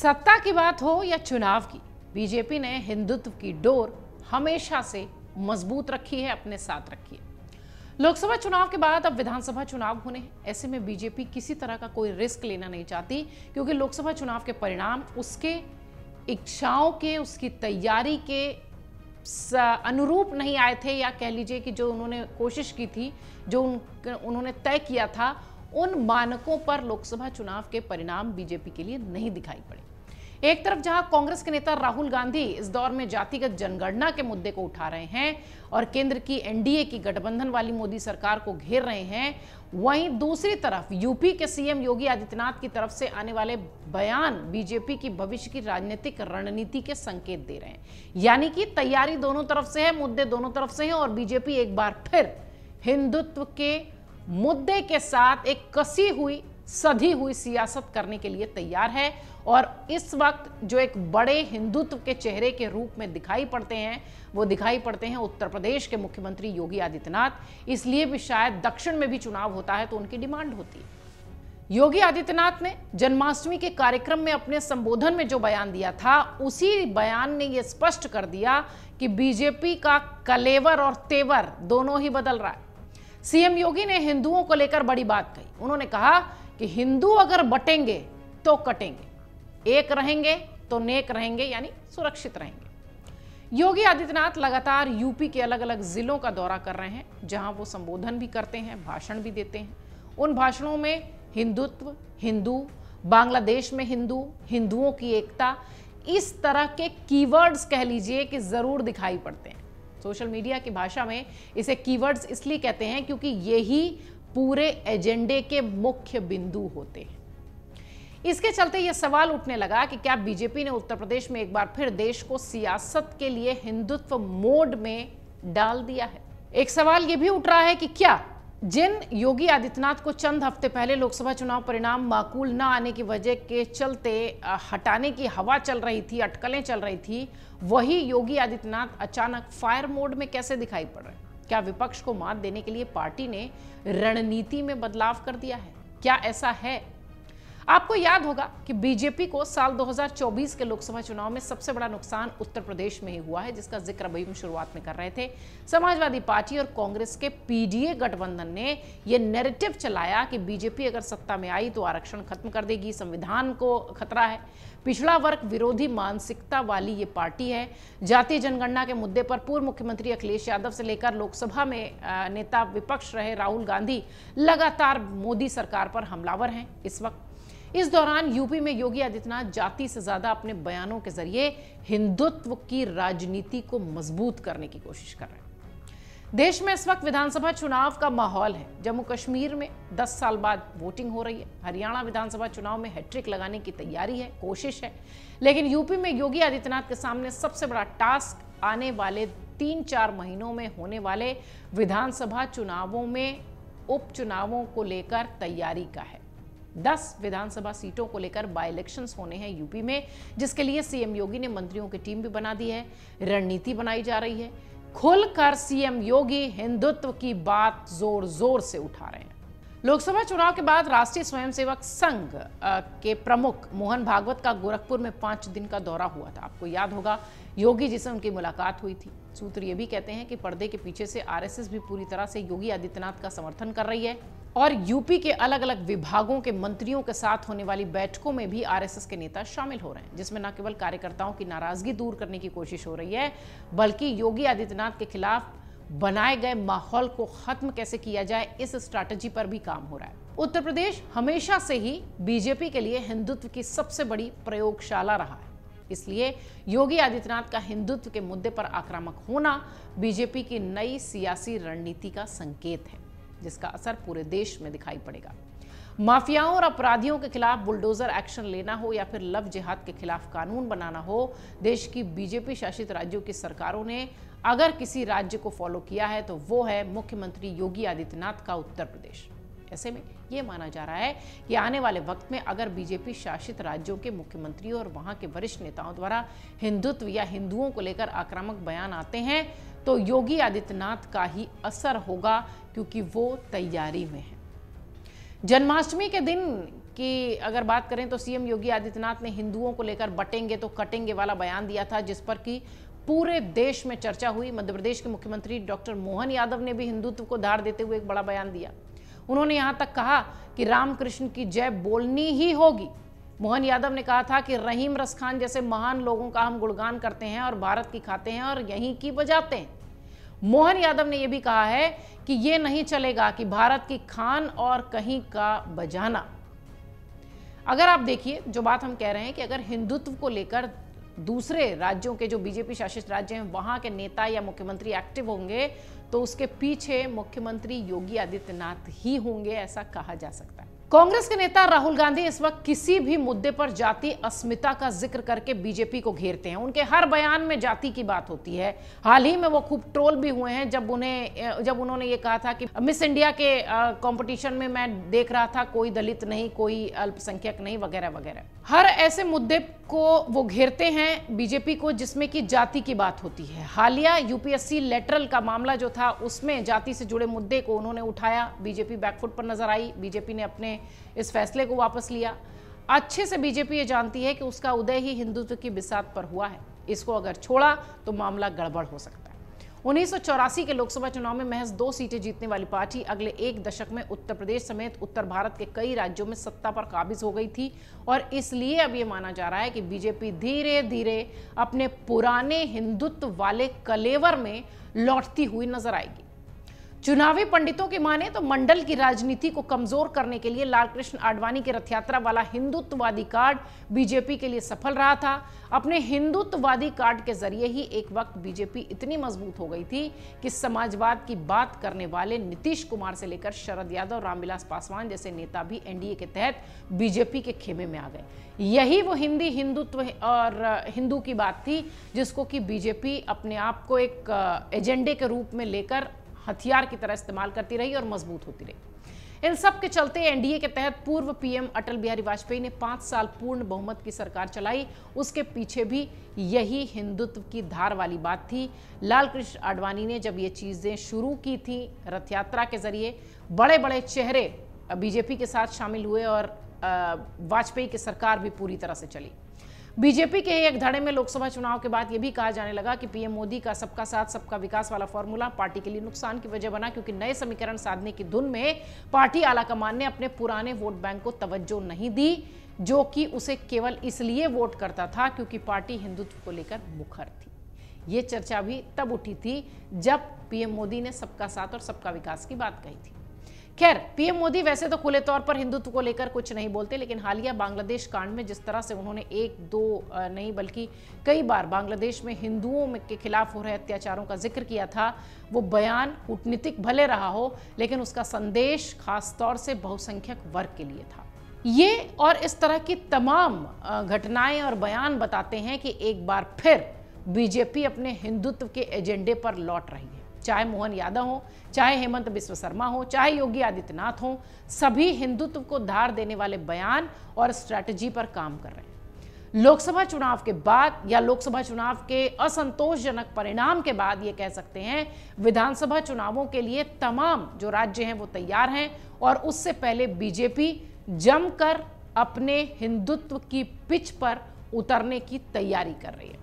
सत्ता की बात हो या चुनाव की बीजेपी ने हिंदुत्व की डोर हमेशा से मजबूत रखी है अपने साथ रखी है लोकसभा चुनाव के बाद अब विधानसभा चुनाव होने हैं ऐसे में बीजेपी किसी तरह का कोई रिस्क लेना नहीं चाहती क्योंकि लोकसभा चुनाव के परिणाम उसके इच्छाओं के उसकी तैयारी के अनुरूप नहीं आए थे या कह लीजिए कि जो उन्होंने कोशिश की थी जो उन, उन्होंने तय किया था उन मानकों पर लोकसभा चुनाव के परिणाम बीजेपी के लिए नहीं दिखाई पड़े एक तरफ जहां कांग्रेस के नेता राहुल गांधी इस दौर में जातिगत जनगणना के मुद्दे को उठा रहे हैं और केंद्र की एनडीए की गठबंधन वाली मोदी सरकार को घेर रहे हैं वहीं दूसरी तरफ यूपी के सीएम योगी आदित्यनाथ की तरफ से आने वाले बयान बीजेपी की भविष्य की राजनीतिक रणनीति के संकेत दे रहे हैं यानी कि तैयारी दोनों तरफ से है मुद्दे दोनों तरफ से है और बीजेपी एक बार फिर हिंदुत्व के मुद्दे के साथ एक कसी हुई सधी हुई सियासत करने के लिए तैयार है और इस वक्त जो एक बड़े हिंदुत्व के चेहरे के रूप में दिखाई पड़ते हैं वो दिखाई पड़ते हैं उत्तर प्रदेश के मुख्यमंत्री योगी आदित्यनाथ इसलिए भी शायद दक्षिण में भी चुनाव होता है तो उनकी डिमांड होती है योगी आदित्यनाथ ने जन्माष्टमी के कार्यक्रम में अपने संबोधन में जो बयान दिया था उसी बयान ने यह स्पष्ट कर दिया कि बीजेपी का कलेवर और तेवर दोनों ही बदल रहा है सीएम योगी ने हिंदुओं को लेकर बड़ी बात कही उन्होंने कहा कि हिंदू अगर बटेंगे तो कटेंगे एक रहेंगे तो नेक रहेंगे यानी सुरक्षित रहेंगे योगी आदित्यनाथ लगातार यूपी के अलग अलग जिलों का दौरा कर रहे हैं जहां वो संबोधन भी करते हैं भाषण भी देते हैं उन भाषणों में हिंदुत्व हिंदू बांग्लादेश में हिंदू हिंदुओं की एकता इस तरह के कीवर्ड्स कह लीजिए कि जरूर दिखाई पड़ते हैं सोशल मीडिया की भाषा में इसे कीवर्ड्स इसलिए कहते हैं क्योंकि यही पूरे एजेंडे के मुख्य बिंदु होते हैं इसके चलते यह सवाल उठने लगा कि क्या बीजेपी ने उत्तर प्रदेश में एक बार फिर देश को सियासत के लिए हिंदुत्व मोड में डाल दिया है एक सवाल यह भी उठ रहा है कि क्या जिन योगी आदित्यनाथ को चंद हफ्ते पहले लोकसभा चुनाव परिणाम माकूल न आने की वजह के चलते हटाने की हवा चल रही थी अटकलें चल रही थी वही योगी आदित्यनाथ अचानक फायर मोड में कैसे दिखाई पड़ रहे क्या विपक्ष को मात देने के लिए पार्टी ने रणनीति में बदलाव कर दिया है क्या ऐसा है आपको याद होगा कि बीजेपी को साल 2024 के लोकसभा चुनाव में सबसे बड़ा नुकसान उत्तर प्रदेश में ही हुआ है जिसका जिक्र अभी हम शुरुआत में कर रहे थे समाजवादी पार्टी और कांग्रेस के पीडीए गठबंधन ने यह नैरेटिव चलाया कि बीजेपी अगर सत्ता में आई तो आरक्षण खत्म कर देगी संविधान को खतरा है पिछड़ा वर्ग विरोधी मानसिकता वाली ये पार्टी है जातीय जनगणना के मुद्दे पर पूर्व मुख्यमंत्री अखिलेश यादव से लेकर लोकसभा में नेता विपक्ष रहे राहुल गांधी लगातार मोदी सरकार पर हमलावर हैं इस वक्त इस दौरान यूपी में योगी आदित्यनाथ जाति से ज्यादा अपने बयानों के जरिए हिंदुत्व की राजनीति को मजबूत करने की कोशिश कर रहे हैं देश में इस वक्त विधानसभा चुनाव का माहौल है जम्मू कश्मीर में 10 साल बाद वोटिंग हो रही है हरियाणा विधानसभा चुनाव में हैट्रिक लगाने की तैयारी है कोशिश है लेकिन यूपी में योगी आदित्यनाथ के सामने सबसे बड़ा टास्क आने वाले तीन चार महीनों में होने वाले विधानसभा चुनावों में उपचुनावों को लेकर तैयारी का है दस विधानसभा सीटों को लेकर बाई इलेक्शंस होने हैं यूपी में जिसके लिए सीएम योगी ने मंत्रियों की टीम भी बना दी है रणनीति बनाई जा रही है खुलकर सीएम योगी हिंदुत्व की बात जोर जोर से उठा रहे हैं लोकसभा चुनाव के बाद राष्ट्रीय स्वयंसेवक संघ के प्रमुख मोहन भागवत का गोरखपुर में पांच दिन का दौरा हुआ था आपको याद होगा योगी जी से उनकी मुलाकात हुई थी सूत्र ये भी कहते हैं कि पर्दे के पीछे से आरएसएस भी पूरी तरह से योगी आदित्यनाथ का समर्थन कर रही है और यूपी के अलग अलग विभागों के मंत्रियों के साथ होने वाली बैठकों में भी आरएसएस के नेता शामिल हो रहे हैं जिसमें न केवल कार्यकर्ताओं की नाराजगी दूर करने की कोशिश हो रही है बल्कि योगी आदित्यनाथ के खिलाफ बनाए गए माहौल को खत्म कैसे किया जाए इस स्ट्रैटेजी पर भी काम हो रहा है उत्तर प्रदेश हमेशा से ही बीजेपी के लिए हिंदुत्व की सबसे बड़ी प्रयोगशाला रहा है इसलिए योगी आदित्यनाथ का हिंदुत्व के मुद्दे पर आक्रामक होना बीजेपी की नई सियासी रणनीति का संकेत है जिसका असर पूरे देश में दिखाई पड़ेगा माफियाओं और अपराधियों के खिलाफ बुलडोजर एक्शन लेना हो या फिर लव जिहाद के खिलाफ कानून बनाना हो देश की बीजेपी शासित राज्यों की सरकारों ने अगर किसी राज्य को फॉलो किया है तो वो है मुख्यमंत्री योगी आदित्यनाथ का उत्तर प्रदेश ऐसे में ये माना जा रहा है कि आने वाले वक्त में अगर बीजेपी शासित राज्यों के मुख्यमंत्रियों और वहां के वरिष्ठ नेताओं द्वारा हिंदुत्व या हिंदुओं को लेकर आक्रामक बयान आते हैं तो योगी आदित्यनाथ का ही असर होगा क्योंकि वो तैयारी में है जन्माष्टमी के दिन की अगर बात करें तो सीएम योगी आदित्यनाथ ने हिंदुओं को लेकर बटेंगे तो कटेंगे वाला बयान दिया था जिस पर कि पूरे देश में चर्चा हुई मध्य प्रदेश के मुख्यमंत्री डॉक्टर मोहन यादव ने भी हिंदुत्व को धार देते हुए एक बड़ा बयान दिया उन्होंने यहां तक कहा कि रामकृष्ण की जय बोलनी ही होगी मोहन यादव ने कहा था कि रहीम रसखान जैसे महान लोगों का हम गुणगान करते हैं और भारत की खाते हैं और यहीं की बजाते हैं मोहन यादव ने यह भी कहा है कि यह नहीं चलेगा कि भारत की खान और कहीं का बजाना अगर आप देखिए जो बात हम कह रहे हैं कि अगर हिंदुत्व को लेकर दूसरे राज्यों के जो बीजेपी शासित राज्य हैं वहाँ के नेता या मुख्यमंत्री एक्टिव होंगे तो उसके पीछे मुख्यमंत्री योगी आदित्यनाथ ही होंगे ऐसा कहा जा सकता है कांग्रेस के नेता राहुल गांधी इस वक्त किसी भी मुद्दे पर जाति अस्मिता का जिक्र करके बीजेपी को घेरते हैं उनके हर बयान में जाति की बात होती है हाल ही में वो खूब ट्रोल भी हुए हैं जब उन्हें जब उन्होंने ये कहा था कि मिस इंडिया के कंपटीशन में मैं देख रहा था कोई दलित नहीं कोई अल्पसंख्यक नहीं वगैरह वगैरह हर ऐसे मुद्दे को वो घेरते हैं बीजेपी को जिसमें कि जाति की बात होती है हालिया यूपीएससी लेटरल का मामला जो था उसमें जाति से जुड़े मुद्दे को उन्होंने उठाया बीजेपी बैकफुट पर नजर आई बीजेपी ने अपने इस फैसले को वापस लिया अच्छे से बीजेपी ये जानती है कि उसका उदय ही हिंदुत्व की बिसात पर हुआ है इसको अगर छोड़ा तो मामला गड़बड़ हो सकता है उन्नीस के लोकसभा चुनाव में महज दो सीटें जीतने वाली पार्टी अगले एक दशक में उत्तर प्रदेश समेत उत्तर भारत के कई राज्यों में सत्ता पर काबिज हो गई थी और इसलिए अब ये माना जा रहा है कि बीजेपी धीरे धीरे अपने पुराने हिंदुत्व वाले कलेवर में लौटती हुई नजर आएगी चुनावी पंडितों की माने तो मंडल की राजनीति को कमजोर करने के लिए लालकृष्ण आडवाणी के रथ यात्रा वाला हिंदुत्ववादी कार्ड बीजेपी के लिए सफल रहा था अपने हिंदुत्ववादी कार्ड के जरिए ही एक वक्त बीजेपी इतनी मजबूत हो गई थी कि समाजवाद की बात करने वाले नीतीश कुमार से लेकर शरद यादव रामविलास पासवान जैसे नेता भी एनडीए के तहत बीजेपी के खेमे में आ गए यही वो हिंदी हिंदुत्व और हिंदू की बात थी जिसको कि बीजेपी अपने आप को एक एजेंडे के रूप में लेकर हथियार की तरह इस्तेमाल करती रही और मजबूत होती रही इन सब के चलते एनडीए के तहत पूर्व पीएम अटल बिहारी वाजपेयी ने पांच साल पूर्ण बहुमत की सरकार चलाई उसके पीछे भी यही हिंदुत्व की धार वाली बात थी लाल कृष्ण आडवाणी ने जब ये चीज़ें शुरू की थी रथ यात्रा के जरिए बड़े बड़े चेहरे बीजेपी के साथ शामिल हुए और वाजपेयी की सरकार भी पूरी तरह से चली बीजेपी के एक धड़े में लोकसभा चुनाव के बाद यह भी कहा जाने लगा कि पीएम मोदी का सबका साथ सबका विकास वाला फॉर्मूला पार्टी के लिए नुकसान की वजह बना क्योंकि नए समीकरण साधने की धुन में पार्टी आलाकमान ने अपने पुराने वोट बैंक को तवज्जो नहीं दी जो कि उसे केवल इसलिए वोट करता था क्योंकि पार्टी हिंदुत्व को लेकर मुखर थी ये चर्चा भी तब उठी थी जब पीएम मोदी ने सबका साथ और सबका विकास की बात कही थी खैर पीएम मोदी वैसे तो खुले तौर पर हिंदुत्व को लेकर कुछ नहीं बोलते लेकिन हालिया बांग्लादेश कांड में जिस तरह से उन्होंने एक दो नहीं बल्कि कई बार बांग्लादेश में हिंदुओं में के खिलाफ हो रहे अत्याचारों का जिक्र किया था वो बयान कूटनीतिक भले रहा हो लेकिन उसका संदेश खासतौर से बहुसंख्यक वर्ग के लिए था ये और इस तरह की तमाम घटनाएं और बयान बताते हैं कि एक बार फिर बीजेपी अपने हिंदुत्व के एजेंडे पर लौट रही है चाहे मोहन यादव हो चाहे हेमंत बिश्व शर्मा हो चाहे योगी आदित्यनाथ हो सभी हिंदुत्व को धार देने वाले बयान और स्ट्रेटजी पर काम कर रहे हैं लोकसभा चुनाव के बाद या लोकसभा चुनाव के असंतोषजनक परिणाम के बाद ये कह सकते हैं विधानसभा चुनावों के लिए तमाम जो राज्य हैं वो तैयार हैं और उससे पहले बीजेपी जमकर अपने हिंदुत्व की पिच पर उतरने की तैयारी कर रही है